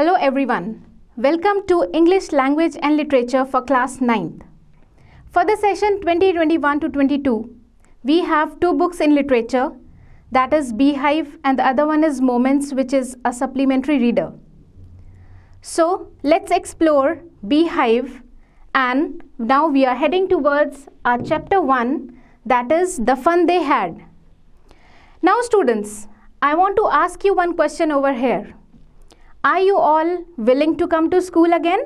Hello everyone. Welcome to English Language and Literature for class 9th. For the session 2021 to 22, we have two books in literature. That is Beehive and the other one is Moments which is a supplementary reader. So, let's explore Beehive and now we are heading towards our chapter 1 that is the fun they had. Now students, I want to ask you one question over here. Are you all willing to come to school again?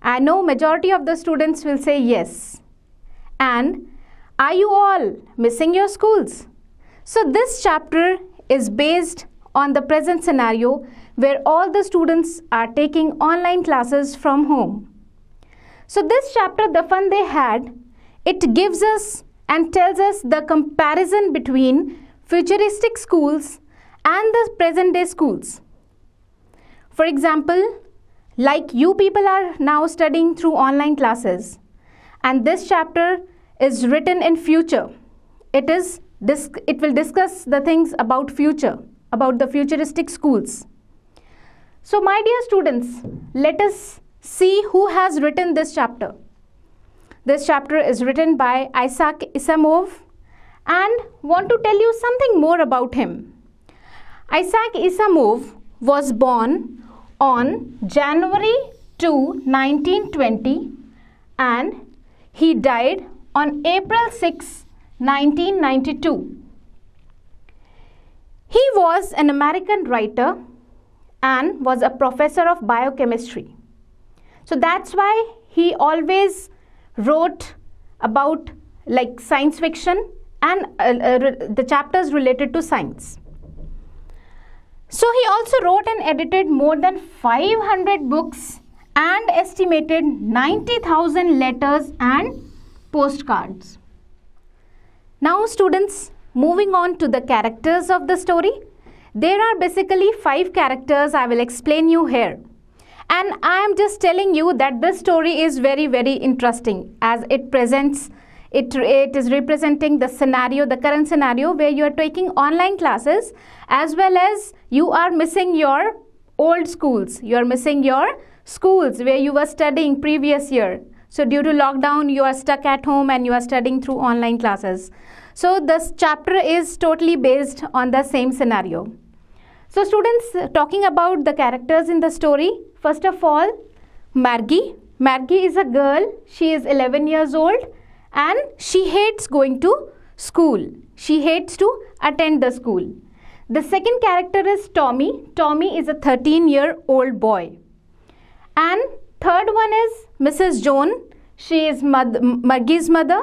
I know majority of the students will say yes. And are you all missing your schools? So this chapter is based on the present scenario where all the students are taking online classes from home. So this chapter, the fun they had, it gives us and tells us the comparison between futuristic schools and the present day schools. For example, like you people are now studying through online classes, and this chapter is written in future. It is it will discuss the things about future, about the futuristic schools. So my dear students, let us see who has written this chapter. This chapter is written by Isaac Isamov and want to tell you something more about him. Isaac Isamov was born on January 2, 1920 and he died on April 6, 1992. He was an American writer and was a professor of biochemistry. So that's why he always wrote about like science fiction and uh, uh, the chapters related to science. So he also wrote and edited more than 500 books and estimated 90,000 letters and postcards. Now students, moving on to the characters of the story. There are basically five characters I will explain you here. And I am just telling you that this story is very very interesting as it presents it, it is representing the scenario, the current scenario where you are taking online classes as well as you are missing your old schools. You are missing your schools where you were studying previous year. So due to lockdown, you are stuck at home and you are studying through online classes. So this chapter is totally based on the same scenario. So students, talking about the characters in the story, first of all, Margie. Margie is a girl. She is 11 years old and she hates going to school. She hates to attend the school. The second character is Tommy. Tommy is a 13 year old boy. And third one is Mrs. Joan. She is mother, Margie's mother.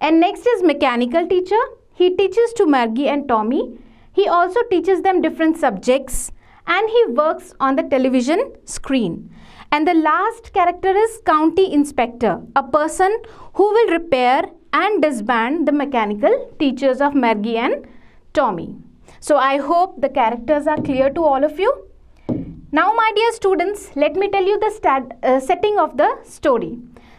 And next is mechanical teacher. He teaches to Margie and Tommy. He also teaches them different subjects and he works on the television screen. And the last character is county inspector, a person who will repair and disband the mechanical teachers of Mergie and Tommy. So I hope the characters are clear to all of you. Now my dear students, let me tell you the stat, uh, setting of the story.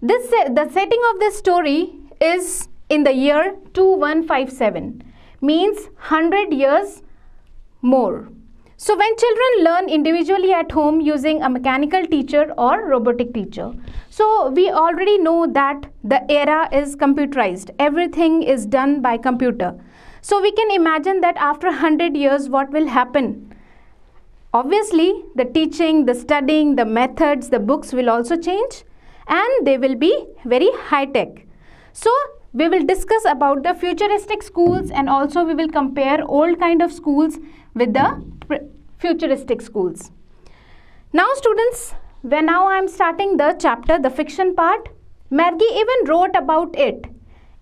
This uh, The setting of this story is in the year 2157, means 100 years more. So when children learn individually at home using a mechanical teacher or robotic teacher. So we already know that the era is computerized. Everything is done by computer. So we can imagine that after 100 years what will happen. Obviously the teaching, the studying, the methods, the books will also change and they will be very high tech. So we will discuss about the futuristic schools and also we will compare old kind of schools with the futuristic schools. Now students, when now I am starting the chapter, the fiction part, Mergi even wrote about it.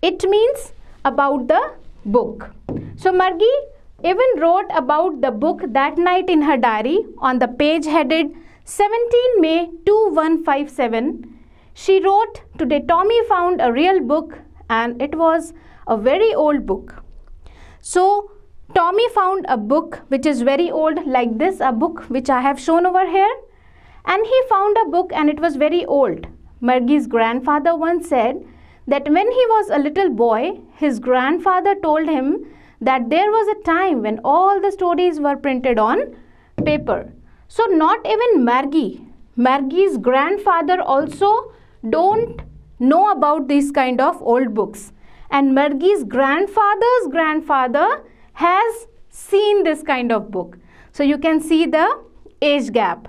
It means about the book. So Mergi even wrote about the book that night in her diary on the page headed 17 May 2157. She wrote, Today Tommy found a real book and it was a very old book. So Tommy found a book which is very old like this, a book which I have shown over here. And he found a book and it was very old. Margie's grandfather once said that when he was a little boy, his grandfather told him that there was a time when all the stories were printed on paper. So not even Margie, Margie's grandfather also don't know about these kind of old books. And Margie's grandfather's grandfather has seen this kind of book. So you can see the age gap.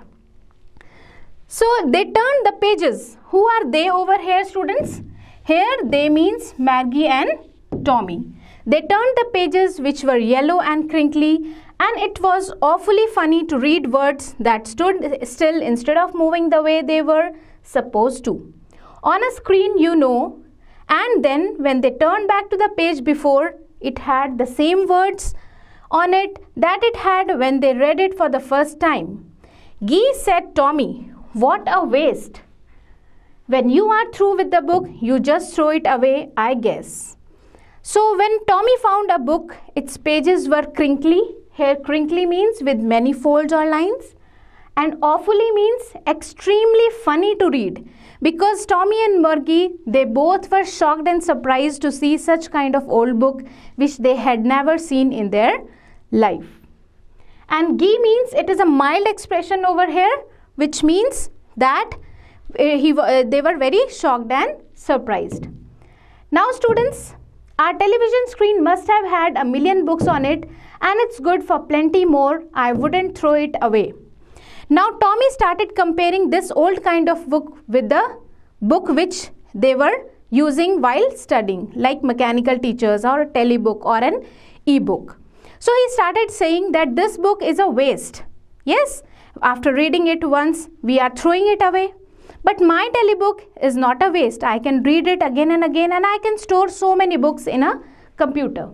So they turned the pages. Who are they over here students? Here they means Maggie and Tommy. They turned the pages which were yellow and crinkly and it was awfully funny to read words that stood still instead of moving the way they were supposed to. On a screen you know and then when they turn back to the page before it had the same words on it that it had when they read it for the first time. "Gee," said, Tommy, what a waste. When you are through with the book, you just throw it away, I guess. So when Tommy found a book, its pages were crinkly. Here crinkly means with many folds or lines and awfully means extremely funny to read because Tommy and Murgy they both were shocked and surprised to see such kind of old book which they had never seen in their life and gee means it is a mild expression over here which means that eh, he, eh, they were very shocked and surprised now students our television screen must have had a million books on it and it's good for plenty more i wouldn't throw it away now Tommy started comparing this old kind of book with the book which they were using while studying like mechanical teachers or a telebook or an e-book. So he started saying that this book is a waste. Yes, after reading it once, we are throwing it away. But my telebook is not a waste. I can read it again and again and I can store so many books in a computer.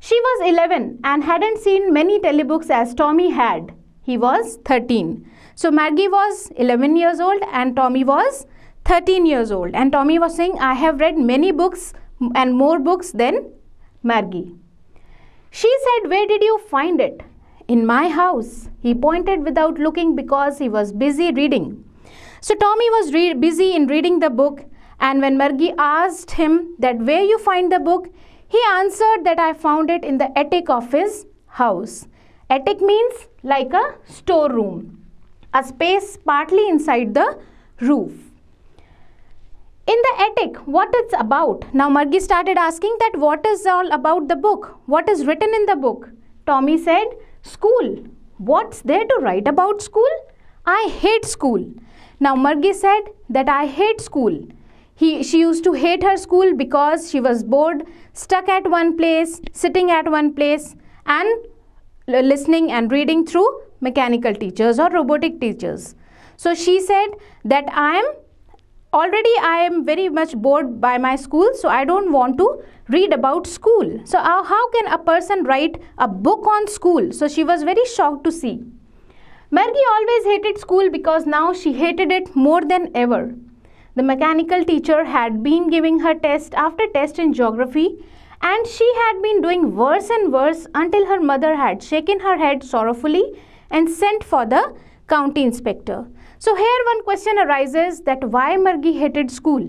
She was 11 and hadn't seen many telebooks as Tommy had. He was 13. So Maggie was 11 years old and Tommy was 13 years old. And Tommy was saying, I have read many books and more books than Maggie. She said, Where did you find it? In my house. He pointed without looking because he was busy reading. So Tommy was busy in reading the book and when Margie asked him that where you find the book, he answered that I found it in the attic of his house. Attic means like a storeroom, a space partly inside the roof. In the attic, what it's about? Now Margie started asking that what is all about the book? What is written in the book? Tommy said, school. What's there to write about school? I hate school. Now Margie said that I hate school. He, she used to hate her school because she was bored, stuck at one place, sitting at one place and listening and reading through mechanical teachers or robotic teachers. So she said that I am already I am very much bored by my school, so I don't want to read about school. So uh, how can a person write a book on school? So she was very shocked to see. Margie always hated school because now she hated it more than ever. The mechanical teacher had been giving her test after test in geography and she had been doing worse and worse until her mother had shaken her head sorrowfully and sent for the county inspector. So here one question arises that why Margie hated school?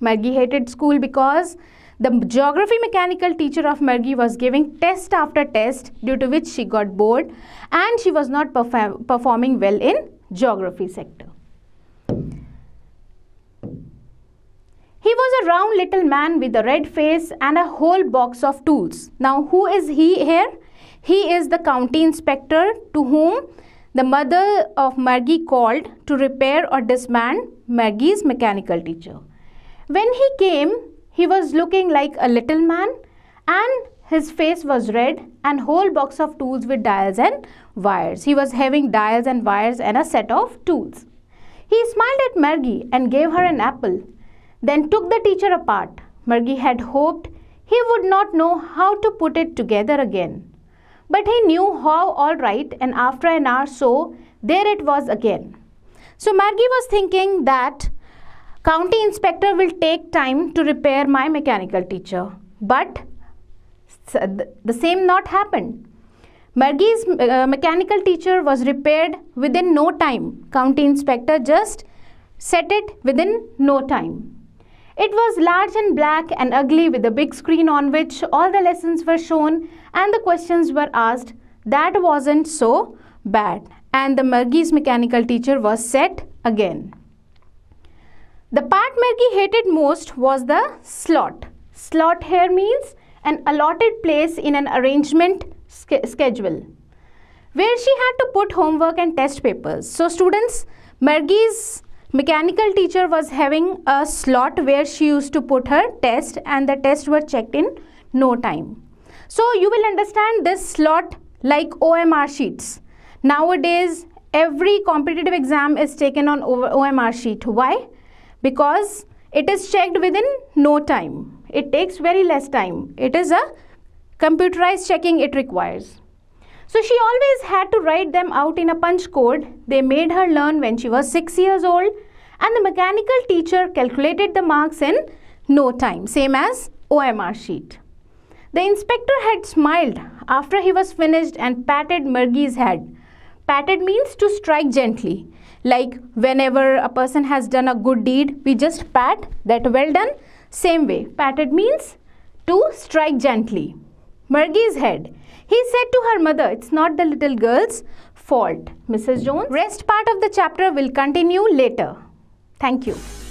Margie hated school because the geography mechanical teacher of Margie was giving test after test due to which she got bored and she was not performing well in geography sector. He was a round little man with a red face and a whole box of tools. Now, who is he here? He is the county inspector to whom the mother of Maggie called to repair or disband Maggie's mechanical teacher. When he came, he was looking like a little man and his face was red and whole box of tools with dials and wires. He was having dials and wires and a set of tools. He smiled at Margie and gave her an apple then took the teacher apart. Margie had hoped he would not know how to put it together again. But he knew how all right, and after an hour so, there it was again. So Margie was thinking that county inspector will take time to repair my mechanical teacher. But the same not happened. Margie's uh, mechanical teacher was repaired within no time. County inspector just set it within no time. It was large and black and ugly with a big screen on which all the lessons were shown and the questions were asked. That wasn't so bad. And the Mergi's mechanical teacher was set again. The part Mergi hated most was the slot. Slot here means an allotted place in an arrangement schedule where she had to put homework and test papers. So students, Mergi's mechanical teacher was having a slot where she used to put her test and the tests were checked in no time. So you will understand this slot like OMR sheets. Nowadays every competitive exam is taken on OMR sheet. Why? Because it is checked within no time. It takes very less time. It is a computerized checking it requires. So she always had to write them out in a punch code. They made her learn when she was 6 years old and the mechanical teacher calculated the marks in no time, same as OMR sheet. The inspector had smiled after he was finished and patted Mergi's head. Patted means to strike gently. Like whenever a person has done a good deed, we just pat that well done. Same way, patted means to strike gently. Mergi's head. He said to her mother, It's not the little girl's fault, Mrs. Jones. Rest part of the chapter will continue later. Thank you.